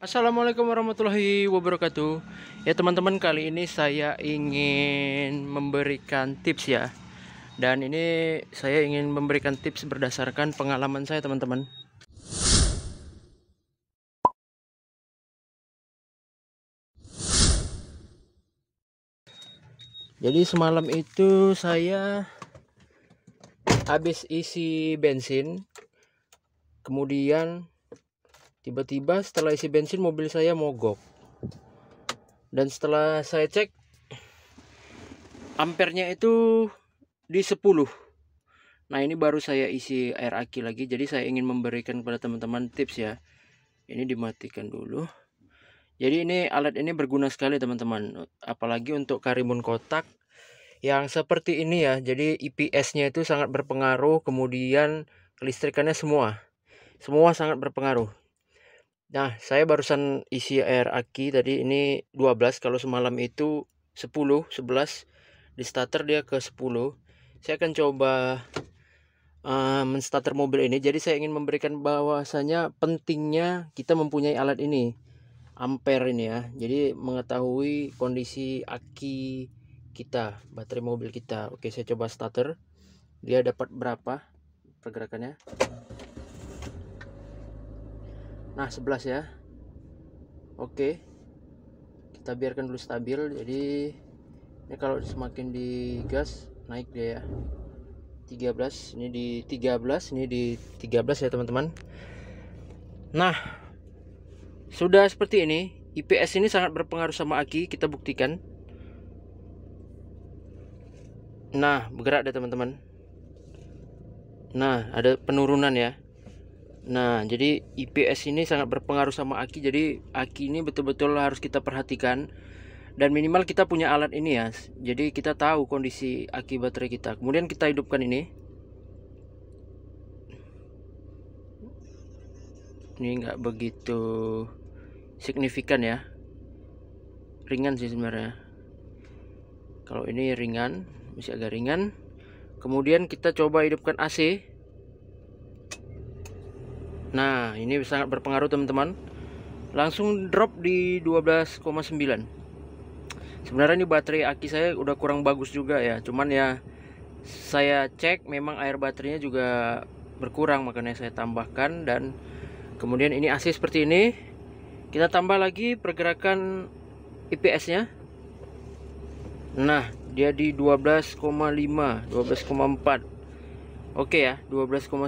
Assalamualaikum warahmatullahi wabarakatuh Ya teman-teman kali ini saya ingin memberikan tips ya Dan ini saya ingin memberikan tips berdasarkan pengalaman saya teman-teman Jadi semalam itu saya habis isi bensin Kemudian Tiba-tiba setelah isi bensin mobil saya mogok. Dan setelah saya cek ampernya itu di 10. Nah, ini baru saya isi air aki lagi. Jadi saya ingin memberikan kepada teman-teman tips ya. Ini dimatikan dulu. Jadi ini alat ini berguna sekali teman-teman. Apalagi untuk karimun kotak yang seperti ini ya. Jadi IPS-nya itu sangat berpengaruh kemudian kelistrikannya semua. Semua sangat berpengaruh. Nah, saya barusan isi air aki tadi ini 12 kalau semalam itu 10, 11 di starter dia ke 10. Saya akan coba uh, menstarter mobil ini. Jadi saya ingin memberikan bahwasanya pentingnya kita mempunyai alat ini. Ampere ini ya. Jadi mengetahui kondisi aki kita, baterai mobil kita. Oke, saya coba starter. Dia dapat berapa pergerakannya? nah 11 ya oke kita biarkan dulu stabil jadi ini kalau semakin digas naik dia ya 13 ini di 13 ini di 13 ya teman-teman nah sudah seperti ini IPS ini sangat berpengaruh sama aki kita buktikan nah bergerak deh teman-teman nah ada penurunan ya Nah, jadi IPS ini sangat berpengaruh sama aki. Jadi aki ini betul-betul harus kita perhatikan dan minimal kita punya alat ini ya. Jadi kita tahu kondisi aki baterai kita. Kemudian kita hidupkan ini. Ini nggak begitu signifikan ya. Ringan sih sebenarnya. Kalau ini ringan, masih agak ringan. Kemudian kita coba hidupkan AC. Nah, ini sangat berpengaruh teman-teman. Langsung drop di 12,9. Sebenarnya ini baterai aki saya udah kurang bagus juga ya. Cuman ya saya cek memang air baterainya juga berkurang makanya saya tambahkan dan kemudian ini AC seperti ini. Kita tambah lagi pergerakan IPS-nya. Nah, dia di 12,5, 12,4. Oke ya, 12,9.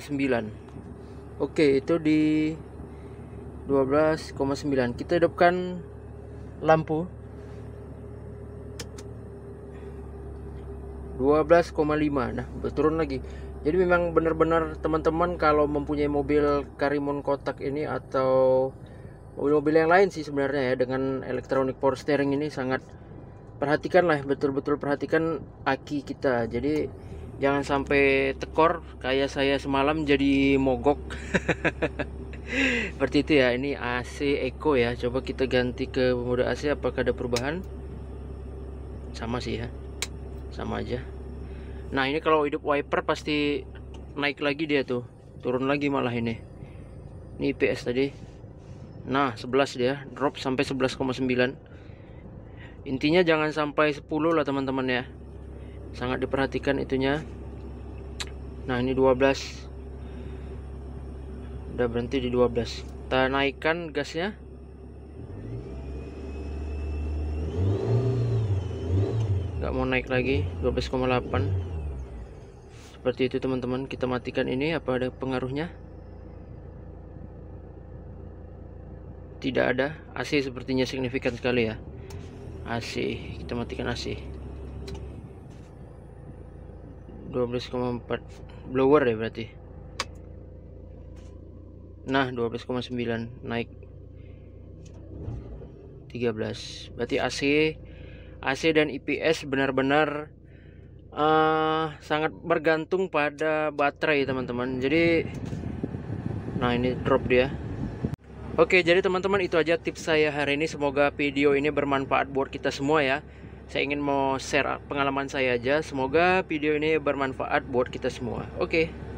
Oke, itu di 12,9. Kita hidupkan lampu. 12,5. Nah, turun lagi. Jadi memang benar-benar teman-teman kalau mempunyai mobil karimun kotak ini atau mobil-mobil yang lain sih sebenarnya ya dengan electronic power steering ini sangat perhatikan lah betul-betul perhatikan aki kita. Jadi jangan sampai tekor kayak saya semalam jadi mogok seperti itu ya ini AC Eco ya coba kita ganti ke mode AC apakah ada perubahan sama sih ya sama aja nah ini kalau hidup wiper pasti naik lagi dia tuh turun lagi malah ini ini IPS tadi nah 11 dia drop sampai 11,9 intinya jangan sampai 10 lah teman-teman ya sangat diperhatikan itunya nah ini 12 udah berhenti di 12 kita naikkan gasnya nggak mau naik lagi 12,8 seperti itu teman-teman kita matikan ini apa ada pengaruhnya tidak ada AC sepertinya signifikan sekali ya AC kita matikan AC 12,4 blower ya berarti nah 12,9 naik 13 berarti AC AC dan IPS benar-benar uh, sangat bergantung pada baterai teman-teman jadi nah ini drop dia Oke jadi teman-teman itu aja tips saya hari ini semoga video ini bermanfaat buat kita semua ya saya ingin mau share pengalaman saya aja semoga video ini bermanfaat buat kita semua oke okay.